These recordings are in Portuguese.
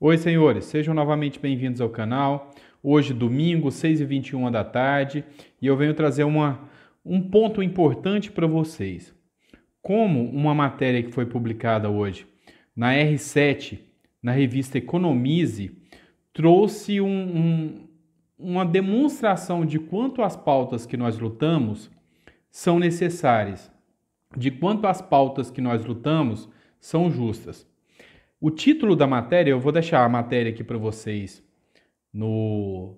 Oi, senhores, sejam novamente bem-vindos ao canal. Hoje, domingo, 6h21 da tarde, e eu venho trazer uma, um ponto importante para vocês. Como uma matéria que foi publicada hoje na R7, na revista Economize, trouxe um, um, uma demonstração de quanto as pautas que nós lutamos são necessárias, de quanto as pautas que nós lutamos são justas. O título da matéria, eu vou deixar a matéria aqui para vocês no,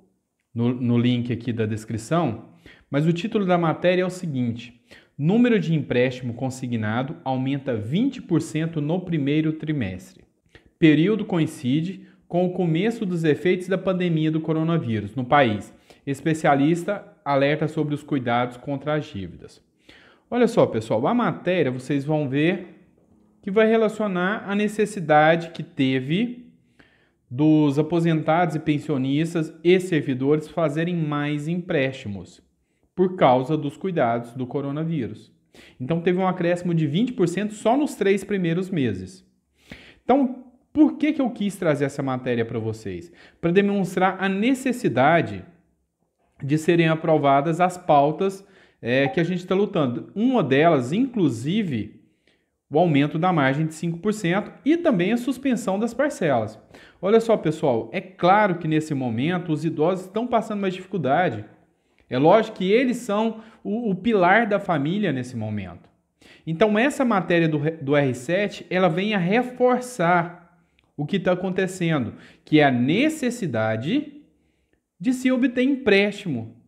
no, no link aqui da descrição, mas o título da matéria é o seguinte: Número de empréstimo consignado aumenta 20% no primeiro trimestre. Período coincide com o começo dos efeitos da pandemia do coronavírus no país. Especialista alerta sobre os cuidados contra as dívidas. Olha só, pessoal, a matéria vocês vão ver que vai relacionar a necessidade que teve dos aposentados e pensionistas e servidores fazerem mais empréstimos por causa dos cuidados do coronavírus. Então teve um acréscimo de 20% só nos três primeiros meses. Então, por que, que eu quis trazer essa matéria para vocês? Para demonstrar a necessidade de serem aprovadas as pautas é, que a gente está lutando. Uma delas, inclusive, o aumento da margem de 5% e também a suspensão das parcelas. Olha só, pessoal, é claro que nesse momento os idosos estão passando mais dificuldade. É lógico que eles são o, o pilar da família nesse momento. Então, essa matéria do, do R7 ela vem a reforçar o que está acontecendo, que é a necessidade de se obter empréstimo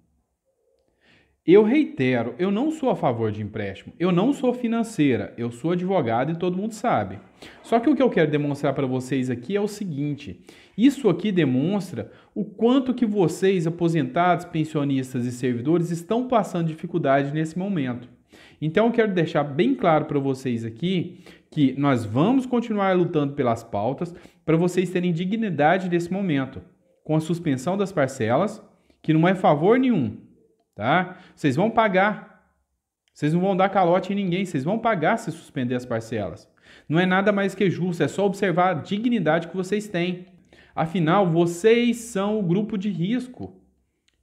eu reitero, eu não sou a favor de empréstimo, eu não sou financeira, eu sou advogado e todo mundo sabe. Só que o que eu quero demonstrar para vocês aqui é o seguinte: isso aqui demonstra o quanto que vocês, aposentados, pensionistas e servidores, estão passando dificuldade nesse momento. Então eu quero deixar bem claro para vocês aqui que nós vamos continuar lutando pelas pautas para vocês terem dignidade nesse momento, com a suspensão das parcelas, que não é favor nenhum, tá? Vocês vão pagar. Vocês não vão dar calote em ninguém, vocês vão pagar se suspender as parcelas. Não é nada mais que justo, é só observar a dignidade que vocês têm. Afinal, vocês são o grupo de risco.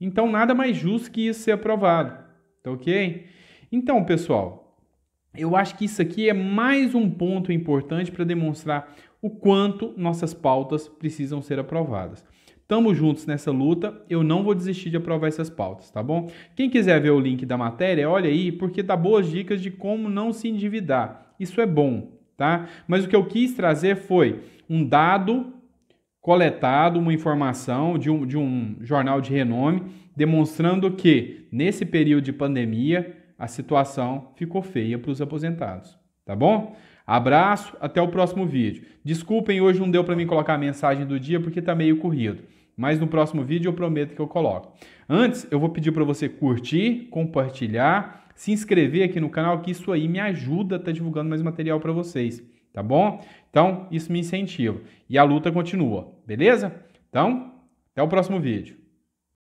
Então, nada mais justo que isso ser aprovado. Tá ok? Então, pessoal, eu acho que isso aqui é mais um ponto importante para demonstrar o quanto nossas pautas precisam ser aprovadas. Tamo juntos nessa luta. Eu não vou desistir de aprovar essas pautas, tá bom? Quem quiser ver o link da matéria, olha aí, porque dá boas dicas de como não se endividar. Isso é bom, tá? Mas o que eu quis trazer foi um dado coletado, uma informação de um, de um jornal de renome, demonstrando que nesse período de pandemia a situação ficou feia para os aposentados, tá bom? Abraço, até o próximo vídeo. Desculpem, hoje não deu para mim colocar a mensagem do dia porque está meio corrido. Mas no próximo vídeo eu prometo que eu coloco. Antes, eu vou pedir para você curtir, compartilhar, se inscrever aqui no canal, que isso aí me ajuda a estar tá divulgando mais material para vocês, tá bom? Então, isso me incentiva. E a luta continua, beleza? Então, até o próximo vídeo.